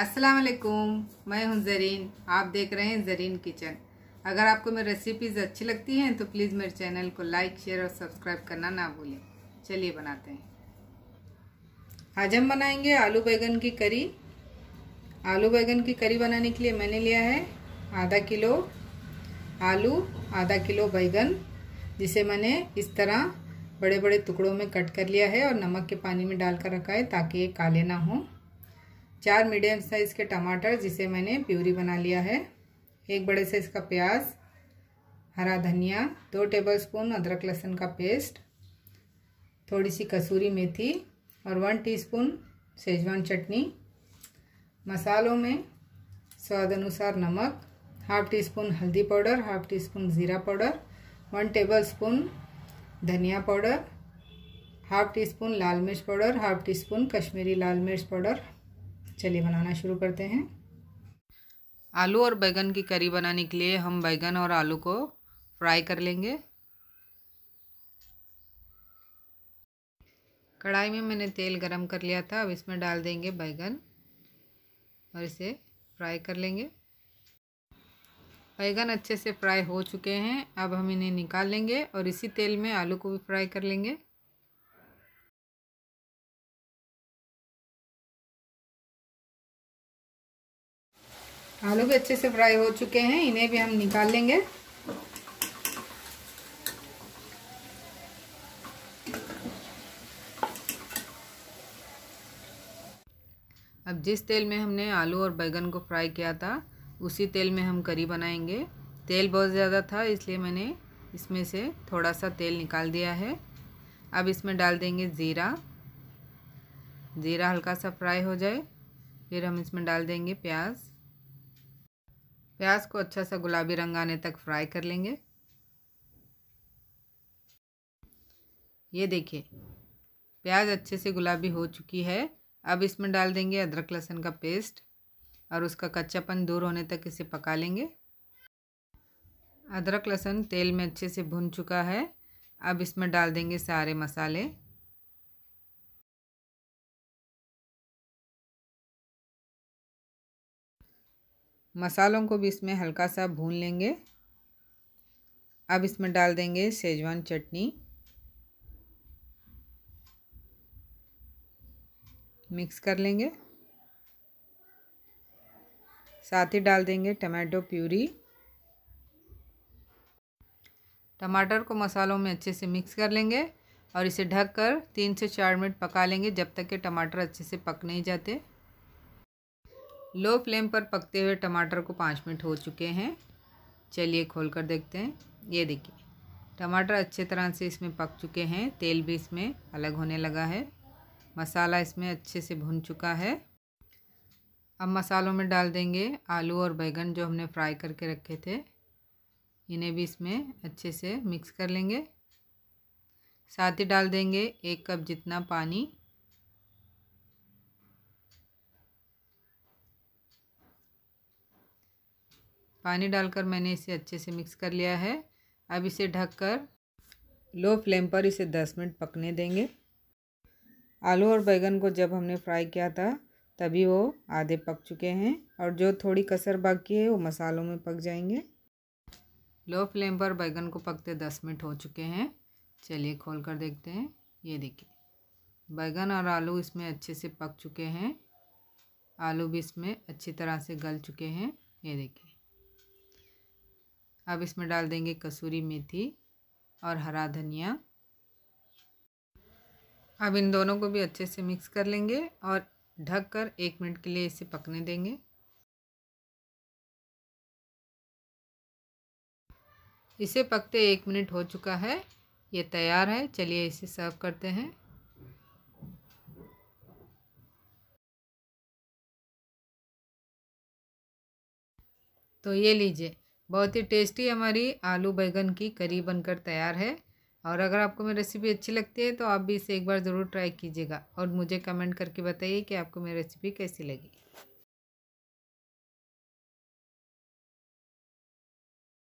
अस्सलाम वालेकुम मैं हूं जरीन आप देख रहे हैं जरीन किचन अगर आपको मेरी रेसिपीज़ अच्छी लगती हैं तो प्लीज़ मेरे चैनल को लाइक शेयर और सब्सक्राइब करना ना भूलें चलिए बनाते हैं आज हम बनाएंगे आलू बैगन की करी आलू बैगन की करी बनाने के लिए मैंने लिया है आधा किलो आलू आधा किलो बैगन जिसे मैंने इस तरह बड़े बड़े टुकड़ों में कट कर लिया है और नमक के पानी में डाल कर रखा है ताकि ये काले ना हों चार मीडियम साइज़ के टमाटर जिसे मैंने प्यूरी बना लिया है एक बड़े साइज़ का प्याज हरा धनिया दो टेबलस्पून अदरक लहसुन का पेस्ट थोड़ी सी कसूरी मेथी और वन टीस्पून सेजवान चटनी मसालों में स्वाद अनुसार नमक हाफ टी स्पून हल्दी पाउडर हाफ टी स्पून ज़ीरा पाउडर वन टेबल स्पून धनिया पाउडर हाफ टी स्पून लाल मिर्च powder half teaspoon Kashmiri लाल मिर्च पाउडर चलिए बनाना शुरू करते हैं आलू और बैगन की करी बनाने के लिए हम बैगन और आलू को फ्राई कर लेंगे कढ़ाई में मैंने तेल गरम कर लिया था अब इसमें डाल देंगे बैगन और इसे फ्राई कर लेंगे बैगन अच्छे से फ्राई हो चुके हैं अब हम इन्हें निकाल लेंगे और इसी तेल में आलू को भी फ्राई कर लेंगे आलू भी अच्छे से फ्राई हो चुके हैं इन्हें भी हम निकाल लेंगे अब जिस तेल में हमने आलू और बैगन को फ्राई किया था उसी तेल में हम करी बनाएंगे तेल बहुत ज़्यादा था इसलिए मैंने इसमें से थोड़ा सा तेल निकाल दिया है अब इसमें डाल देंगे ज़ीरा ज़ीरा हल्का सा फ्राई हो जाए फिर हम इसमें डाल देंगे प्याज़ प्याज को अच्छा सा गुलाबी रंग आने तक फ्राई कर लेंगे ये देखिए प्याज अच्छे से गुलाबी हो चुकी है अब इसमें डाल देंगे अदरक लहसुन का पेस्ट और उसका कच्चापन दूर होने तक इसे पका लेंगे अदरक लहसुन तेल में अच्छे से भुन चुका है अब इसमें डाल देंगे सारे मसाले मसालों को भी इसमें हल्का सा भून लेंगे अब इसमें डाल देंगे सेजवान चटनी मिक्स कर लेंगे साथ ही डाल देंगे टमाटो प्यूरी टमाटर को मसालों में अच्छे से मिक्स कर लेंगे और इसे ढककर तीन से चार मिनट पका लेंगे जब तक के टमाटर अच्छे से पक नहीं जाते लो फ्लेम पर पकते हुए टमाटर को पाँच मिनट हो चुके हैं चलिए खोल कर देखते हैं ये देखिए टमाटर अच्छे तरह से इसमें पक चुके हैं तेल भी इसमें अलग होने लगा है मसाला इसमें अच्छे से भुन चुका है अब मसालों में डाल देंगे आलू और बैंगन जो हमने फ्राई करके रखे थे इन्हें भी इसमें अच्छे से मिक्स कर लेंगे साथ ही डाल देंगे एक कप जितना पानी पानी डालकर मैंने इसे अच्छे से मिक्स कर लिया है अब इसे ढककर लो फ्लेम पर इसे दस मिनट पकने देंगे आलू और बैंगन को जब हमने फ्राई किया था तभी वो आधे पक चुके हैं और जो थोड़ी कसर बाकी है वो मसालों में पक जाएंगे लो फ्लेम पर बैगन को पकते दस मिनट हो चुके हैं चलिए खोल कर देखते हैं ये देखिए बैगन और आलू इसमें अच्छे से पक चुके हैं आलू भी इसमें अच्छी तरह से गल चुके हैं ये देखिए अब इसमें डाल देंगे कसूरी मेथी और हरा धनिया अब इन दोनों को भी अच्छे से मिक्स कर लेंगे और ढक कर एक मिनट के लिए इसे पकने देंगे इसे पकते एक मिनट हो चुका है ये तैयार है चलिए इसे सर्व करते हैं तो ये लीजिए बहुत ही टेस्टी हमारी आलू बैगन की करी बनकर तैयार है और अगर आपको मेरी रेसिपी अच्छी लगती है तो आप भी इसे एक बार ज़रूर ट्राई कीजिएगा और मुझे कमेंट करके बताइए कि आपको मेरी रेसिपी कैसी लगी